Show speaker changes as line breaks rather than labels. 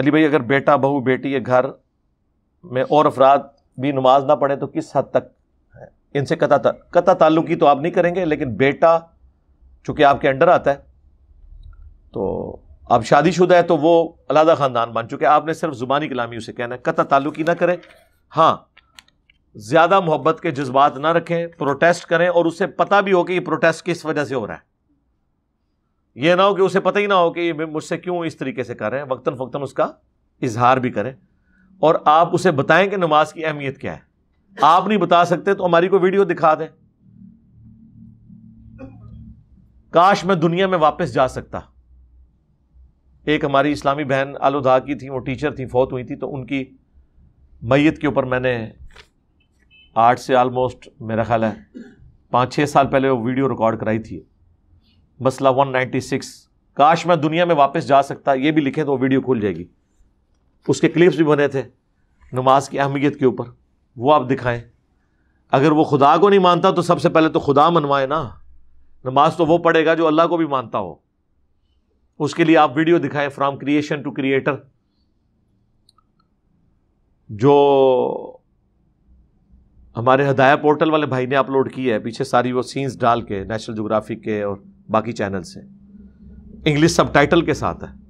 अली भाई अगर बेटा बहू बेटी या घर में और अफराद भी नमाज ना पढ़े तो किस हद तक है इनसे कता ता, कता ताल्लुक की तो आप नहीं करेंगे लेकिन बेटा चूंकि आपके अंडर आता है तो आप शादीशुदा है तो वो अलादा ख़ानदान बन चुके आपने सिर्फ ज़ुबानी कलामी उसे कहना है कता ताल्लुक ही ना करें हाँ ज़्यादा मोहब्बत के जज्बात ना रखें प्रोटेस्ट करें और उससे पता भी हो कि ये प्रोटेस्ट किस वजह से हो रहा है ये ना हो कि उसे पता ही ना हो कि मुझसे क्यों इस तरीके से करें वक्ता फ़क्ता उसका इजहार भी करें और आप उसे बताएं कि नमाज की अहमियत क्या है आप नहीं बता सकते तो हमारी को वीडियो दिखा दें काश मैं दुनिया में वापस जा सकता एक हमारी इस्लामी बहन आलुदा की थी वो टीचर थी फौत हुई थी तो उनकी मैयत के ऊपर मैंने आठ से आलमोस्ट मेरा ख्याल है पांच छह साल पहले वो वीडियो रिकॉर्ड कराई थी मसला 196 काश मैं दुनिया में वापस जा सकता ये भी लिखे तो वीडियो खुल जाएगी उसके क्लिप्स भी बने थे नमाज की अहमियत के ऊपर वो आप दिखाएं अगर वो खुदा को नहीं मानता तो सबसे पहले तो खुदा मनवाए ना नमाज तो वो पढ़ेगा जो अल्लाह को भी मानता हो उसके लिए आप वीडियो दिखाएं फ्रॉम क्रिएशन टू क्रिएटर जो हमारे हदाया पोर्टल वाले भाई ने अपलोड की है पीछे सारी वो सीन्स डाल के नेशनल जोग्राफिक के और बाकी चैनल से इंग्लिश सबटाइटल के साथ है